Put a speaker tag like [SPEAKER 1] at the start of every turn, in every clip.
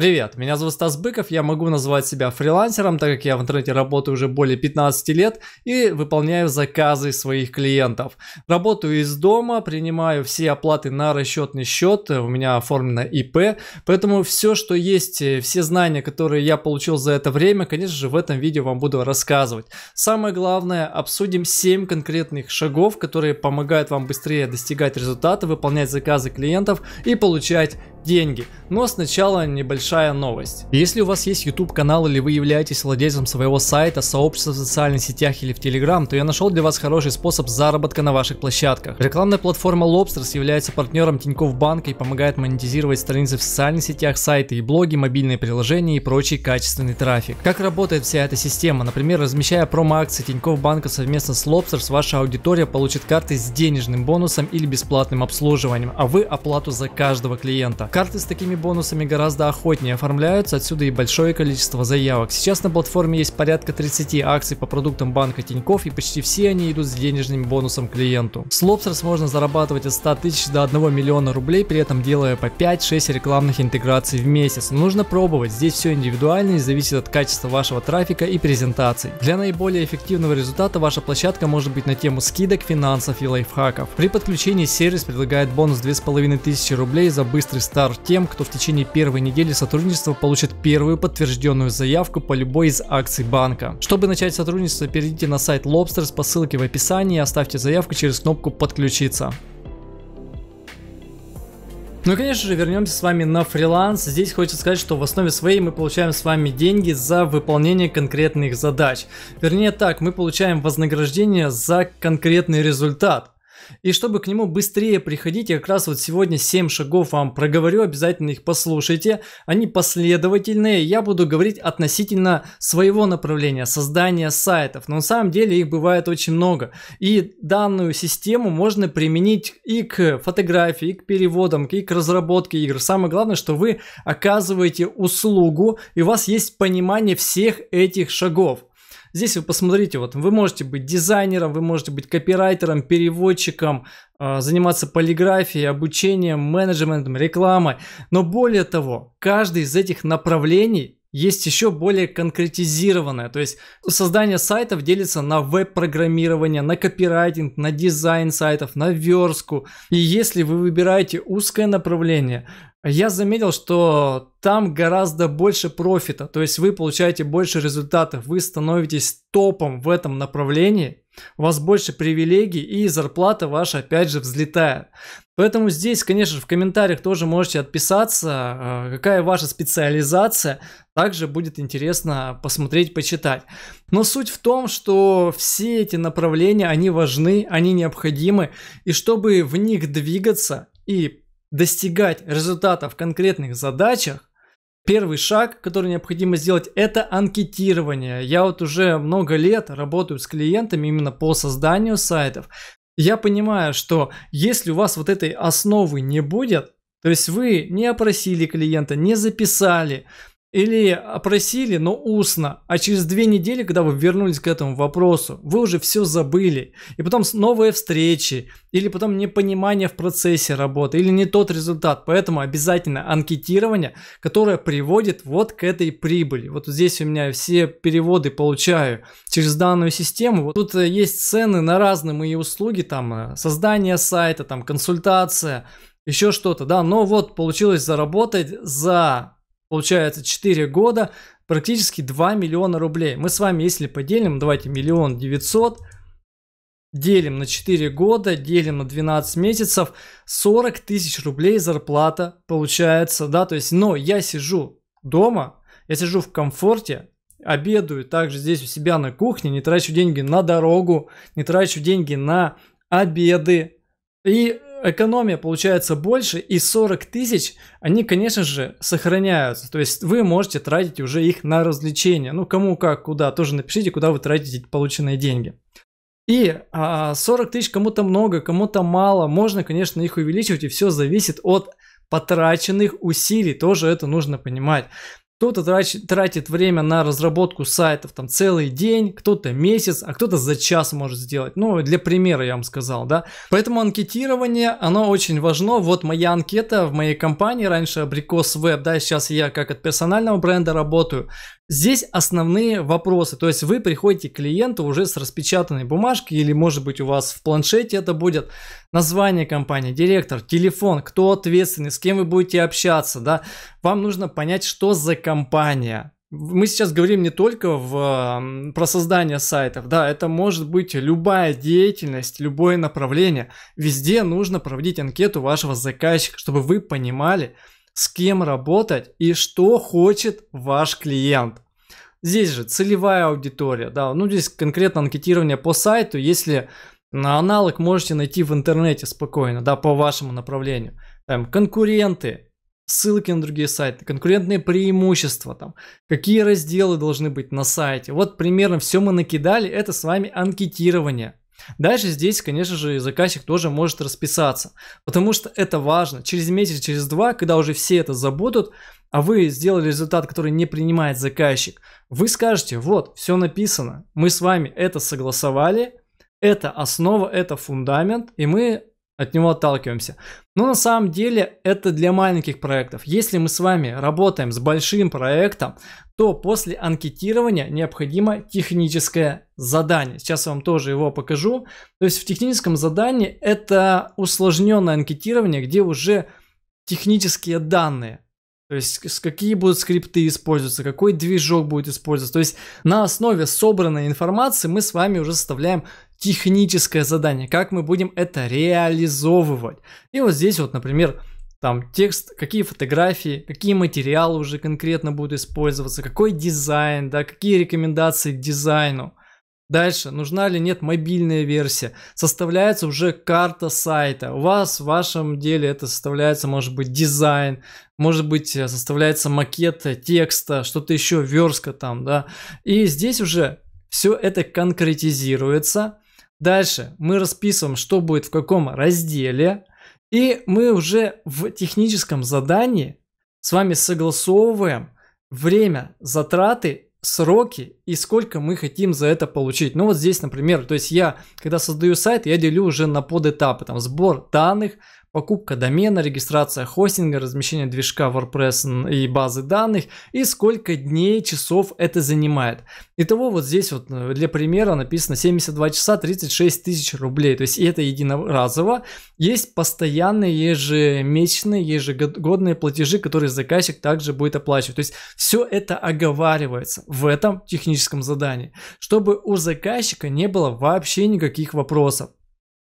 [SPEAKER 1] Привет, меня зовут Стас Быков, я могу назвать себя фрилансером, так как я в интернете работаю уже более 15 лет и выполняю заказы своих клиентов. Работаю из дома, принимаю все оплаты на расчетный счет, у меня оформлено ИП, поэтому все, что есть, э, все знания, которые я получил за это время, конечно же, в этом видео вам буду рассказывать. Самое главное, обсудим 7 конкретных шагов, которые помогают вам быстрее достигать результата, выполнять заказы клиентов и получать деньги. Но сначала небольшая новость. Если у вас есть YouTube канал или вы являетесь владельцем своего сайта, сообщества в социальных сетях или в Telegram, то я нашел для вас хороший способ заработка на ваших площадках. Рекламная платформа Lobsters является партнером Тинькофф банка и помогает монетизировать страницы в социальных сетях, сайты и блоги, мобильные приложения и прочий качественный трафик. Как работает вся эта система? Например, размещая промо-акции Тинькофф банка совместно с Lobsters, ваша аудитория получит карты с денежным бонусом или бесплатным обслуживанием, а вы оплату за каждого клиента. Карты с такими бонусами гораздо охотнее оформляются, отсюда и большое количество заявок. Сейчас на платформе есть порядка 30 акций по продуктам банка Тиньков и почти все они идут с денежным бонусом клиенту. С Lobsters можно зарабатывать от 100 тысяч до 1 миллиона рублей, при этом делая по 5-6 рекламных интеграций в месяц. Но нужно пробовать, здесь все индивидуально и зависит от качества вашего трафика и презентаций. Для наиболее эффективного результата ваша площадка может быть на тему скидок, финансов и лайфхаков. При подключении сервис предлагает бонус 2500 рублей за быстрый старт дар тем, кто в течение первой недели сотрудничества получит первую подтвержденную заявку по любой из акций банка. Чтобы начать сотрудничество, перейдите на сайт Lobsters по ссылке в описании и оставьте заявку через кнопку «Подключиться». Ну и конечно же вернемся с вами на фриланс. Здесь хочется сказать, что в основе своей мы получаем с вами деньги за выполнение конкретных задач. Вернее так, мы получаем вознаграждение за конкретный результат. И чтобы к нему быстрее приходить, я как раз вот сегодня 7 шагов вам проговорю, обязательно их послушайте. Они последовательные, я буду говорить относительно своего направления, создания сайтов. Но на самом деле их бывает очень много. И данную систему можно применить и к фотографии, и к переводам, и к разработке игр. Самое главное, что вы оказываете услугу, и у вас есть понимание всех этих шагов. Здесь вы посмотрите, вот вы можете быть дизайнером, вы можете быть копирайтером, переводчиком, а, заниматься полиграфией, обучением, менеджментом, рекламой. Но более того, каждый из этих направлений есть еще более конкретизированное. То есть создание сайтов делится на веб-программирование, на копирайтинг, на дизайн сайтов, на верстку. И если вы выбираете узкое направление, я заметил, что там гораздо больше профита, то есть вы получаете больше результатов, вы становитесь топом в этом направлении, у вас больше привилегий и зарплата ваша опять же взлетает. Поэтому здесь, конечно же, в комментариях тоже можете отписаться, э, какая ваша специализация. Также будет интересно посмотреть, почитать. Но суть в том, что все эти направления, они важны, они необходимы. И чтобы в них двигаться и достигать результатов в конкретных задачах, Первый шаг, который необходимо сделать, это анкетирование. Я вот уже много лет работаю с клиентами именно по созданию сайтов. Я понимаю, что если у вас вот этой основы не будет, то есть вы не опросили клиента, не записали, или опросили, но устно, а через две недели, когда вы вернулись к этому вопросу, вы уже все забыли, и потом новые встречи, или потом непонимание в процессе работы, или не тот результат, поэтому обязательно анкетирование, которое приводит вот к этой прибыли. Вот здесь у меня все переводы получаю через данную систему, вот тут э, есть цены на разные мои услуги, там э, создание сайта, там консультация, еще что-то, да, но вот получилось заработать за Получается 4 года, практически 2 миллиона рублей. Мы с вами, если поделим, давайте миллион девятьсот, делим на 4 года, делим на 12 месяцев, 40 тысяч рублей зарплата получается, да, то есть, но я сижу дома, я сижу в комфорте, обедаю также здесь у себя на кухне, не трачу деньги на дорогу, не трачу деньги на обеды. И экономия получается больше, и 40 тысяч, они, конечно же, сохраняются. То есть вы можете тратить уже их на развлечения. Ну, кому как, куда, тоже напишите, куда вы тратите полученные деньги. И а, 40 тысяч кому-то много, кому-то мало. Можно, конечно, их увеличивать, и все зависит от потраченных усилий. Тоже это нужно понимать. Кто-то тратит время на разработку сайтов там целый день, кто-то месяц, а кто-то за час может сделать. Ну, для примера я вам сказал, да. Поэтому анкетирование, оно очень важно. Вот моя анкета в моей компании, раньше Абрикос Веб, да, сейчас я как от персонального бренда работаю. Здесь основные вопросы, то есть вы приходите к клиенту уже с распечатанной бумажкой или может быть у вас в планшете это будет название компании, директор, телефон, кто ответственный, с кем вы будете общаться, да, вам нужно понять, что за компания. Мы сейчас говорим не только в, про создание сайтов, да, это может быть любая деятельность, любое направление. Везде нужно проводить анкету вашего заказчика, чтобы вы понимали, с кем работать и что хочет ваш клиент. Здесь же целевая аудитория, да, ну здесь конкретно анкетирование по сайту, если на аналог можете найти в интернете спокойно, да, по вашему направлению. Там конкуренты, ссылки на другие сайты, конкурентные преимущества, там, какие разделы должны быть на сайте. Вот примерно все мы накидали, это с вами анкетирование. Дальше здесь, конечно же, заказчик тоже может расписаться, потому что это важно. Через месяц, через два, когда уже все это забудут, а вы сделали результат, который не принимает заказчик, вы скажете, вот, все написано, мы с вами это согласовали, это основа, это фундамент, и мы от него отталкиваемся. Но на самом деле это для маленьких проектов. Если мы с вами работаем с большим проектом, то после анкетирования необходимо техническое задание. Сейчас я вам тоже его покажу. То есть в техническом задании это усложненное анкетирование, где уже технические данные. То есть какие будут скрипты использоваться, какой движок будет использоваться. То есть на основе собранной информации мы с вами уже составляем техническое задание, как мы будем это реализовывать. И вот здесь вот, например, там текст, какие фотографии, какие материалы уже конкретно будут использоваться, какой дизайн, да, какие рекомендации к дизайну. Дальше, нужна ли нет мобильная версия, составляется уже карта сайта, у вас в вашем деле это составляется, может быть, дизайн, может быть, э, составляется макет текста, что-то еще, верстка там, да, и здесь уже все это конкретизируется, Дальше мы расписываем, что будет в каком разделе. И мы уже в техническом задании с вами согласовываем время затраты сроки и сколько мы хотим за это получить. Ну вот здесь, например, то есть я, когда создаю сайт, я делю уже на подэтапы, там сбор данных, покупка домена, регистрация хостинга, размещение движка WordPress и базы данных и сколько дней, часов это занимает. Итого вот здесь вот э, для примера написано 72 часа 36 тысяч рублей, то есть это единоразово. Есть постоянные ежемесячные, ежегодные платежи, которые заказчик также будет оплачивать. То есть все это оговаривается в этом техническом задании, чтобы у заказчика не было вообще никаких вопросов.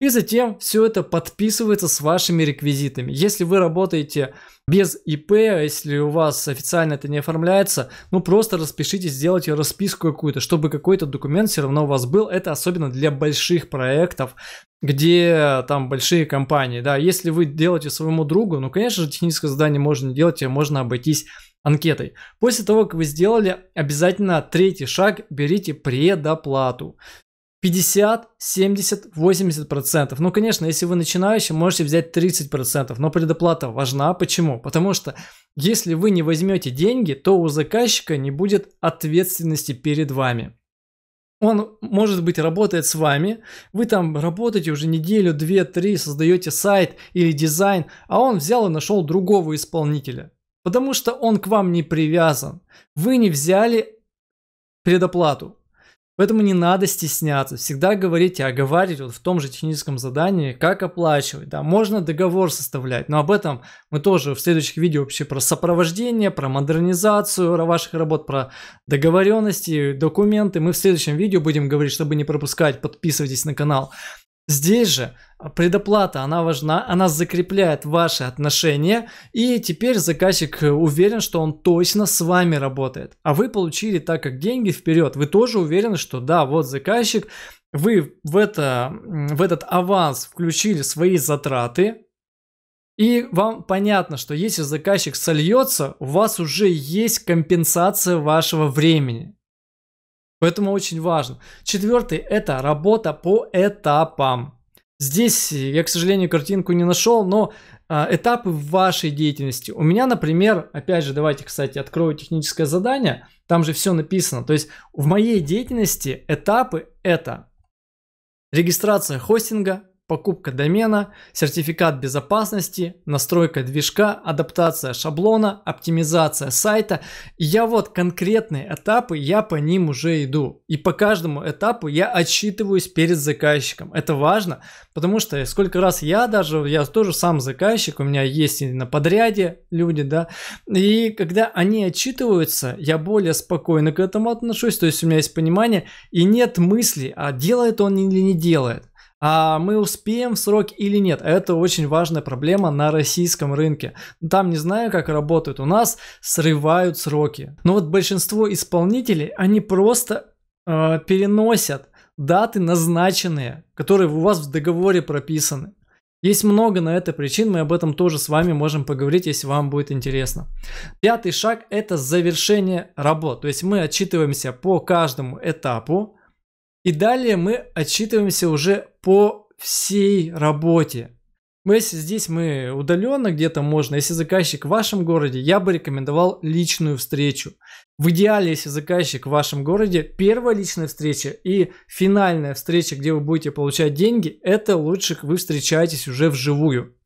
[SPEAKER 1] И затем все это подписывается с вашими реквизитами. Если вы работаете без ИП, если у вас официально это не оформляется, ну просто распишитесь, сделайте расписку какую-то, чтобы какой-то документ все равно у вас был. Это особенно для больших проектов, где там большие компании. Да, если вы делаете своему другу, ну конечно же техническое задание можно делать, а можно обойтись анкетой. После того, как вы сделали, обязательно третий шаг берите предоплату. 50, 70, 80 процентов. Ну, конечно, если вы начинающий, можете взять 30 процентов, но предоплата важна. Почему? Потому что если вы не возьмете деньги, то у заказчика не будет ответственности перед вами. Он, может быть, работает с вами, вы там работаете уже неделю, две, три, создаете сайт или дизайн, а он взял и нашел другого исполнителя, потому что он к вам не привязан. Вы не взяли предоплату, Поэтому не надо стесняться, всегда говорите, оговаривать «А вот в том же техническом задании, как оплачивать. Да, можно договор составлять, но об этом мы тоже в следующих видео вообще про сопровождение, про модернизацию ваших работ, про договоренности, документы. Мы в следующем видео будем говорить, чтобы не пропускать, подписывайтесь на канал. Здесь же предоплата, она важна, она закрепляет ваши отношения, и теперь заказчик уверен, что он точно с вами работает. А вы получили так как деньги вперед, вы тоже уверены, что да, вот заказчик, вы в, это, в этот аванс включили свои затраты, и вам понятно, что если заказчик сольется, у вас уже есть компенсация вашего времени. Поэтому очень важно. Четвертый – это работа по этапам. Здесь я, к сожалению, картинку не нашел, но э, этапы в вашей деятельности. У меня, например, опять же, давайте, кстати, открою техническое задание, там же все написано. То есть в моей деятельности этапы это регистрация хостинга, покупка домена, сертификат безопасности, настройка движка, адаптация шаблона, оптимизация сайта. И я вот конкретные этапы, я по ним уже иду. И по каждому этапу я отчитываюсь перед заказчиком. Это важно, потому что сколько раз я даже, я тоже сам заказчик, у меня есть и на подряде люди, да, и когда они отчитываются, я более спокойно к этому отношусь, то есть у меня есть понимание, и нет мысли, а делает он или не делает. А мы успеем в срок или нет? Это очень важная проблема на российском рынке. Там не знаю, как работают. У нас срывают сроки. Но вот большинство исполнителей, они просто э, переносят даты назначенные, которые у вас в договоре прописаны. Есть много на это причин, мы об этом тоже с вами можем поговорить, если вам будет интересно. Пятый шаг – это завершение работ. То есть мы отчитываемся по каждому этапу, и далее мы отчитываемся уже по всей работе. Мы, если здесь мы удаленно где-то можно, если заказчик в вашем городе, я бы рекомендовал личную встречу. В идеале, если заказчик в вашем городе, первая личная встреча и финальная встреча, где вы будете получать деньги, это лучше вы встречаетесь уже вживую.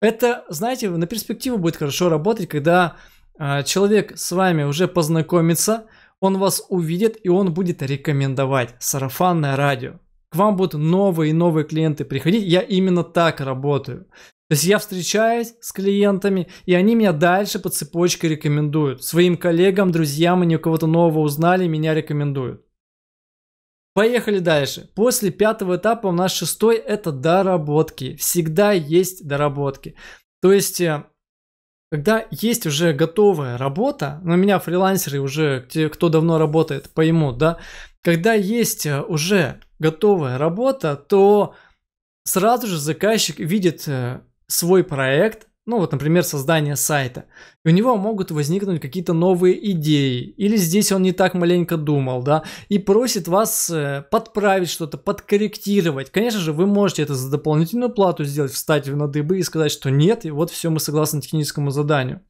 [SPEAKER 1] Это, знаете, на перспективу будет хорошо работать, когда а, человек с вами уже познакомится – он вас увидит и он будет рекомендовать. Сарафанное радио. К вам будут новые и новые клиенты приходить. Я именно так работаю. То есть я встречаюсь с клиентами, и они меня дальше по цепочке рекомендуют. Своим коллегам, друзьям, они у кого-то нового узнали, меня рекомендуют. Поехали дальше. После пятого этапа у нас шестой – это доработки. Всегда есть доработки. То есть э, когда есть уже готовая работа, но ну, на меня фрилансеры уже, те, кто давно работает, поймут, да, когда есть э, уже готовая работа, то сразу же заказчик видит э, свой проект, ну вот, например, создание сайта, и у него могут возникнуть какие-то новые идеи, или здесь он не так маленько думал, да, и просит вас э, подправить что-то, подкорректировать. Конечно же, вы можете это за дополнительную плату сделать, встать на дыбы и сказать, что нет, и вот все, мы согласны техническому заданию.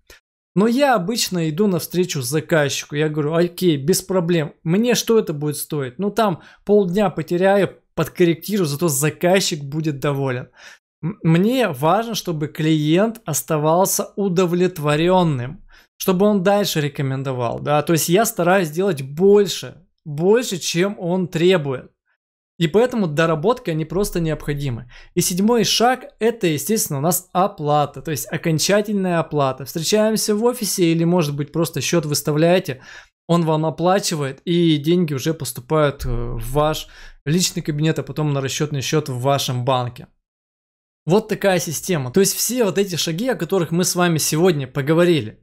[SPEAKER 1] Но я обычно иду навстречу заказчику, я говорю, окей, без проблем, мне что это будет стоить? Ну там полдня потеряю, подкорректирую, зато заказчик будет доволен. Мне важно, чтобы клиент оставался удовлетворенным, чтобы он дальше рекомендовал, да, то есть я стараюсь делать больше, больше, чем он требует. И поэтому доработки, они просто необходимы. И седьмой шаг – это, естественно, у нас оплата, то есть окончательная оплата. Встречаемся в офисе или, может быть, просто счет выставляете, он вам оплачивает, и деньги уже поступают э, в ваш личный кабинет, а потом на расчетный счет в вашем банке. Вот такая система. То есть все вот эти шаги, о которых мы с вами сегодня поговорили,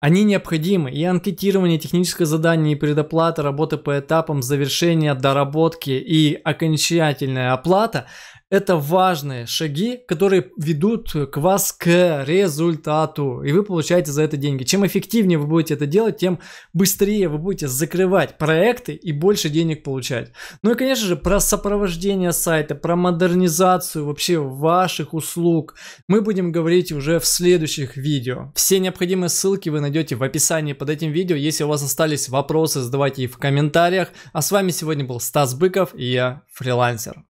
[SPEAKER 1] они необходимы. И анкетирование, техническое задание, и предоплата, работа по этапам, завершение, доработки и окончательная оплата это важные шаги, которые ведут к вас к результату, и вы получаете за это деньги. Чем эффективнее вы будете это делать, тем быстрее вы будете закрывать проекты и больше денег получать. Ну и, конечно же, про сопровождение сайта, про модернизацию вообще ваших услуг мы будем говорить уже в следующих видео. Все необходимые ссылки вы найдете в описании под этим видео. Если у вас остались вопросы, задавайте их в комментариях. А с вами сегодня был Стас Быков и я, фрилансер.